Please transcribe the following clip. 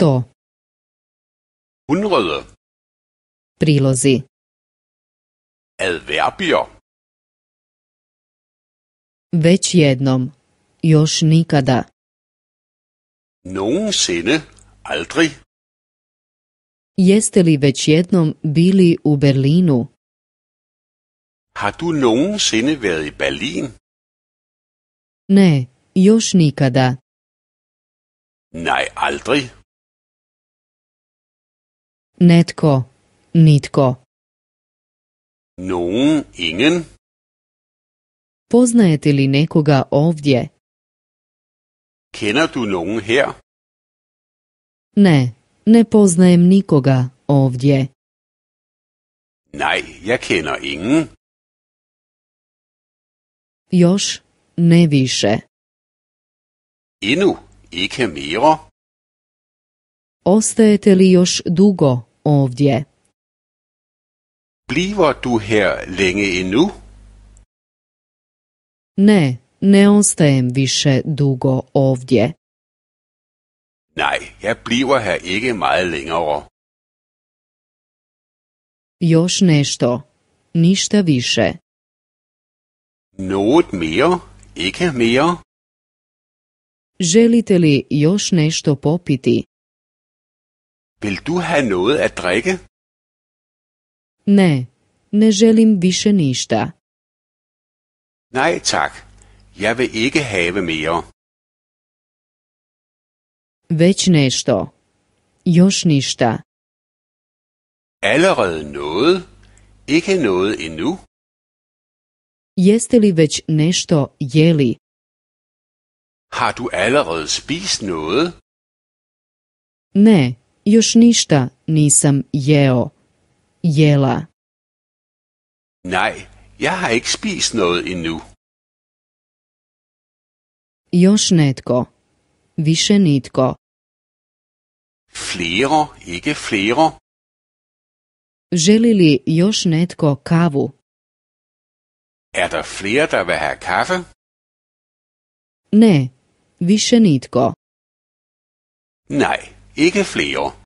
Sto. Hundrede. Prilozi. Adverbio. Već jednom. Još nikada. sine, aldri Jeste li već jednom bili u Berlinu? Har du været i Berlin? Ne, još nikada. Nej, aldrig. Netko, nitko. Nogen, ingen. Poznajete li nekoga ovdje? Kender du nogen her? Ne, ne poznajem nikoga ovdje. Nej, ja kender ingen. Još ne više. Inu, ike mere. Ostajete li još dugo ovdje. Bliver du her længe endnu? Ne, ne ostajem više dugo ovdje. Nej, jeg bliver her ikke meget længere. Još nešto. Ništa više. Noget mere? Ikke mere? Želite li još nešto popiti? Vil du have noget at drikke? Ne, ne želim više ništa. Nej tak, jeg vil ikke have mere. Već nešto. Još ništa. Allerede noget. Ikke noget endnu. Jeste li već nešto jeli? Har du allerede spist noget? Ne, još ništa nisam jeo. Jela. Nej, jeg har ikke spist noget endnu. Još netko. Više nitko. Flere, ikke flere. Želi li još netko kavu? Er der flere, der vil have kaffe? Ne, više nitko. Nej, ikke flere.